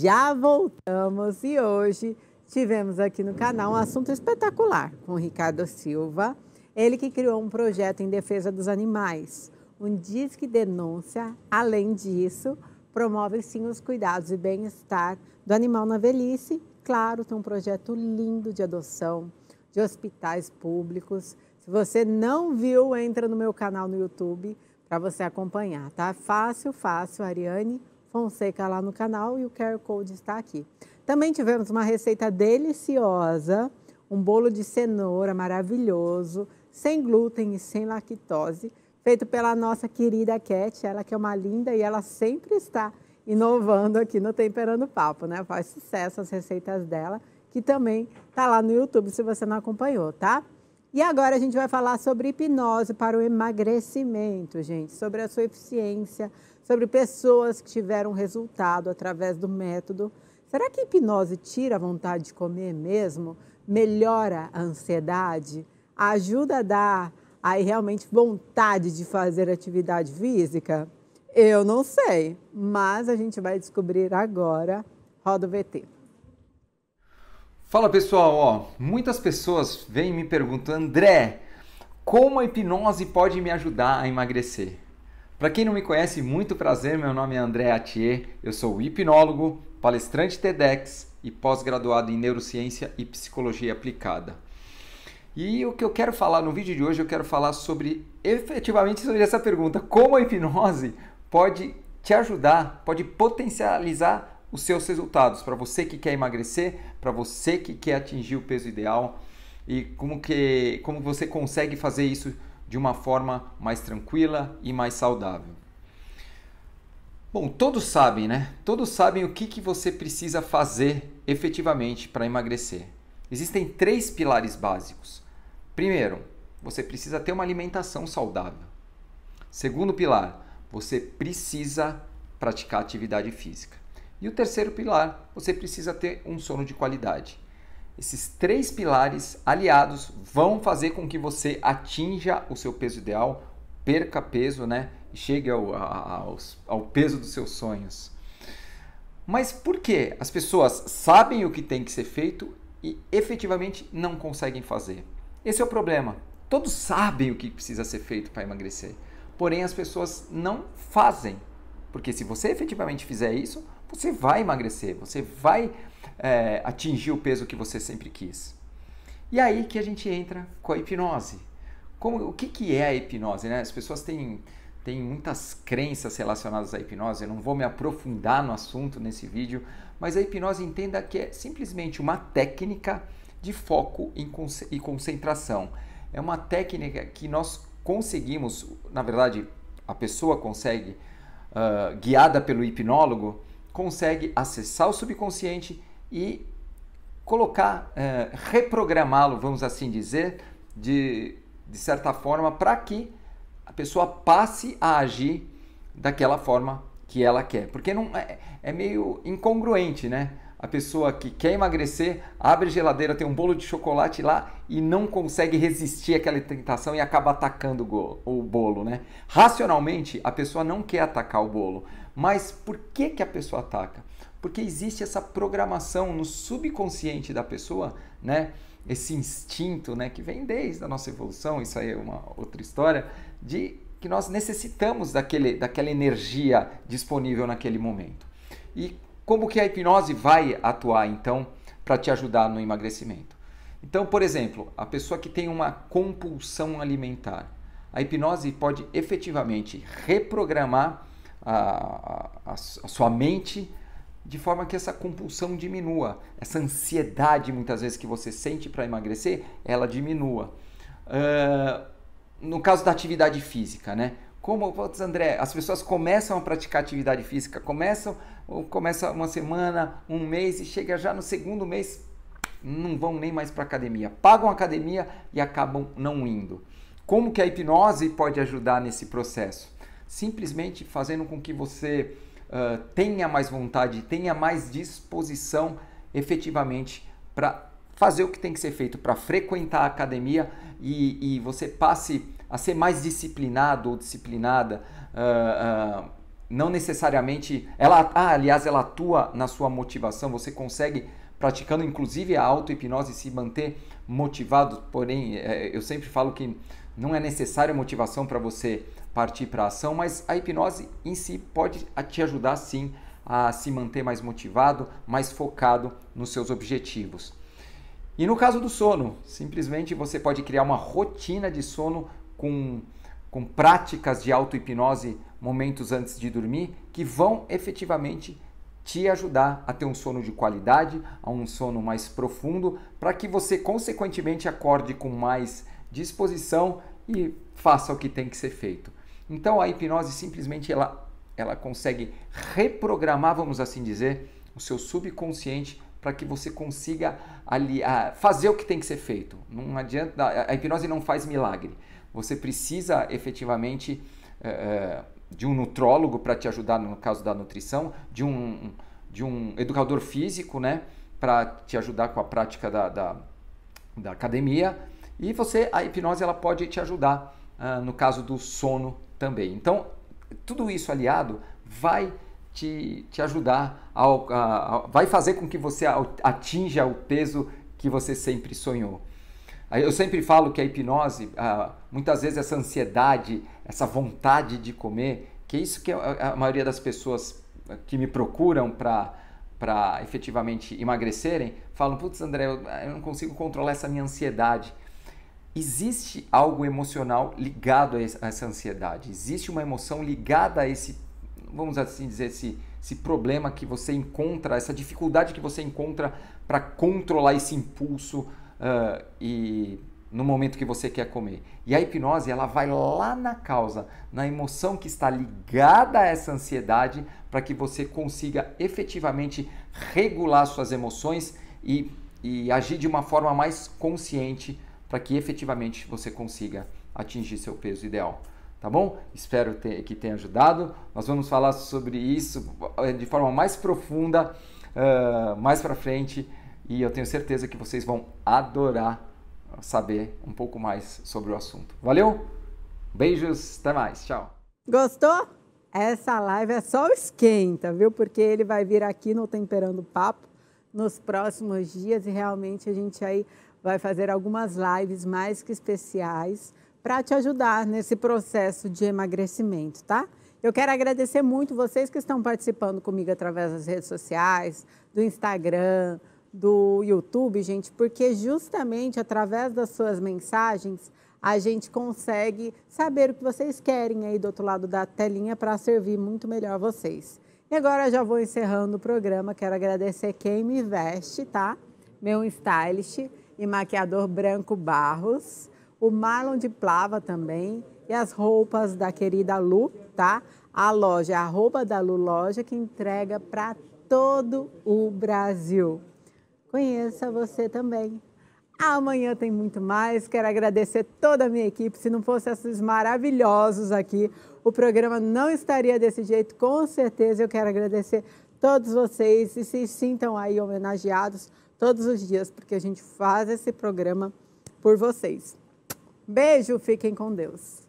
já voltamos e hoje tivemos aqui no canal um assunto espetacular com o Ricardo Silva, ele que criou um projeto em defesa dos animais, um Disque Denúncia, além disso, promove sim os cuidados e bem-estar do animal na velhice. Claro, tem um projeto lindo de adoção, de hospitais públicos. Se você não viu, entra no meu canal no YouTube para você acompanhar, tá? Fácil, fácil, Ariane Fonseca lá no canal e o QR Code está aqui. Também tivemos uma receita deliciosa, um bolo de cenoura maravilhoso, sem glúten e sem lactose, feito pela nossa querida Cat, ela que é uma linda e ela sempre está inovando aqui no Temperando Papo, né? Faz sucesso as receitas dela, que também está lá no YouTube se você não acompanhou, tá? E agora a gente vai falar sobre hipnose para o emagrecimento, gente, sobre a sua eficiência, sobre pessoas que tiveram resultado através do método. Será que a hipnose tira a vontade de comer mesmo? Melhora a ansiedade? Ajuda a dar aí realmente vontade de fazer atividade física? Eu não sei, mas a gente vai descobrir agora. Roda o VT. Fala pessoal, ó, muitas pessoas vêm me perguntando, André, como a hipnose pode me ajudar a emagrecer? Para quem não me conhece, muito prazer, meu nome é André Atier, eu sou hipnólogo, palestrante TEDx e pós-graduado em neurociência e psicologia aplicada. E o que eu quero falar no vídeo de hoje, eu quero falar sobre efetivamente sobre essa pergunta, como a hipnose pode te ajudar, pode potencializar os seus resultados para você que quer emagrecer, para você que quer atingir o peso ideal e como que como você consegue fazer isso de uma forma mais tranquila e mais saudável. Bom, todos sabem, né? Todos sabem o que, que você precisa fazer efetivamente para emagrecer. Existem três pilares básicos. Primeiro, você precisa ter uma alimentação saudável. Segundo pilar, você precisa praticar atividade física. E o terceiro pilar, você precisa ter um sono de qualidade. Esses três pilares aliados vão fazer com que você atinja o seu peso ideal, perca peso, né? E chegue ao, ao, ao peso dos seus sonhos. Mas por que as pessoas sabem o que tem que ser feito e efetivamente não conseguem fazer? Esse é o problema. Todos sabem o que precisa ser feito para emagrecer, porém as pessoas não fazem. Porque se você efetivamente fizer isso, você vai emagrecer, você vai é, atingir o peso que você sempre quis. E aí que a gente entra com a hipnose. Como, o que, que é a hipnose? Né? As pessoas têm, têm muitas crenças relacionadas à hipnose. Eu não vou me aprofundar no assunto nesse vídeo, mas a hipnose entenda que é simplesmente uma técnica de foco e concentração. É uma técnica que nós conseguimos, na verdade, a pessoa consegue, uh, guiada pelo hipnólogo, consegue acessar o subconsciente e colocar, é, reprogramá-lo, vamos assim dizer, de, de certa forma, para que a pessoa passe a agir daquela forma que ela quer. Porque não é, é meio incongruente, né? a pessoa que quer emagrecer abre a geladeira, tem um bolo de chocolate lá e não consegue resistir àquela tentação e acaba atacando o bolo, né? Racionalmente, a pessoa não quer atacar o bolo, mas por que, que a pessoa ataca? Porque existe essa programação no subconsciente da pessoa, né? Esse instinto, né, que vem desde a nossa evolução, isso aí é uma outra história, de que nós necessitamos daquele, daquela energia disponível naquele momento. E como que a hipnose vai atuar então para te ajudar no emagrecimento? Então, por exemplo, a pessoa que tem uma compulsão alimentar, a hipnose pode efetivamente reprogramar a, a, a sua mente de forma que essa compulsão diminua, essa ansiedade muitas vezes que você sente para emagrecer, ela diminua. Uh, no caso da atividade física, né? Como, André, as pessoas começam a praticar atividade física, começam, começa uma semana, um mês e chega já no segundo mês, não vão nem mais para academia, pagam a academia e acabam não indo. Como que a hipnose pode ajudar nesse processo? simplesmente fazendo com que você uh, tenha mais vontade, tenha mais disposição efetivamente para fazer o que tem que ser feito, para frequentar a academia e, e, você passe a ser mais disciplinado ou disciplinada. Uh, uh, não necessariamente ela ah, aliás ela atua na sua motivação você consegue praticando inclusive a auto hipnose se manter motivado porém eh, eu sempre falo que não é necessária motivação para você partir para a ação, mas a hipnose em si pode te ajudar sim a se manter mais motivado, mais focado nos seus objetivos. E no caso do sono, simplesmente você pode criar uma rotina de sono com, com práticas de auto-hipnose momentos antes de dormir que vão efetivamente te ajudar a ter um sono de qualidade, a um sono mais profundo, para que você consequentemente acorde com mais disposição e faça o que tem que ser feito. Então a hipnose simplesmente ela, ela consegue reprogramar, vamos assim dizer, o seu subconsciente para que você consiga ali, ah, fazer o que tem que ser feito. Não adianta, a hipnose não faz milagre. Você precisa efetivamente é, de um nutrólogo para te ajudar no caso da nutrição, de um, de um educador físico, né, para te ajudar com a prática da, da, da academia e você, a hipnose ela pode te ajudar uh, no caso do sono também. Então, tudo isso aliado vai te, te ajudar, ao, vai fazer com que você atinja o peso que você sempre sonhou. Eu sempre falo que a hipnose, uh, muitas vezes essa ansiedade, essa vontade de comer, que é isso que a, maioria das pessoas ah, que me procuram para para efetivamente emagrecerem, falam, putz André, eu, eu não consigo controlar essa minha ansiedade existe algo emocional ligado a essa ansiedade, existe uma emoção ligada a esse, vamos assim dizer, esse, esse problema que você encontra, essa dificuldade que você encontra para controlar esse impulso uh, e no momento que você quer comer. E a hipnose, ela vai lá na causa, na emoção que está ligada a essa ansiedade, para que você consiga efetivamente regular suas emoções e, e agir de uma forma mais consciente para que efetivamente você consiga atingir seu peso ideal. Tá bom? Espero ter, que tenha ajudado. Nós vamos falar sobre isso eh, de forma mais profunda uh, mais para frente e eu tenho certeza que vocês vão adorar saber um pouco mais sobre o assunto. Valeu? Beijos, até mais, tchau. Gostou? Essa live é só o esquenta, viu? Porque ele vai vir aqui no Temperando Papo nos próximos dias e realmente a gente aí vai fazer algumas lives mais que especiais para te ajudar nesse processo de emagrecimento, tá? Eu quero agradecer muito vocês que estão participando comigo através das redes sociais, do Instagram, do YouTube, gente, porque justamente através das suas mensagens a gente consegue saber o que vocês querem aí do outro lado da telinha para servir muito melhor vocês. E agora já vou encerrando o programa. Quero agradecer quem me veste, tá? Meu stylist e maquiador Branco Barros, o Marlon de Plava também e as roupas da querida Lu, tá? A loja, a roupa da Lu Loja que entrega para todo o Brasil. Conheça você também. Amanhã tem muito mais. Quero agradecer toda a minha equipe. Se não fosse esses maravilhosos aqui, o programa não estaria desse jeito, com certeza. Eu quero agradecer todos vocês e se sintam aí homenageados todos os dias, porque a gente faz esse programa por vocês. Beijo, fiquem com Deus.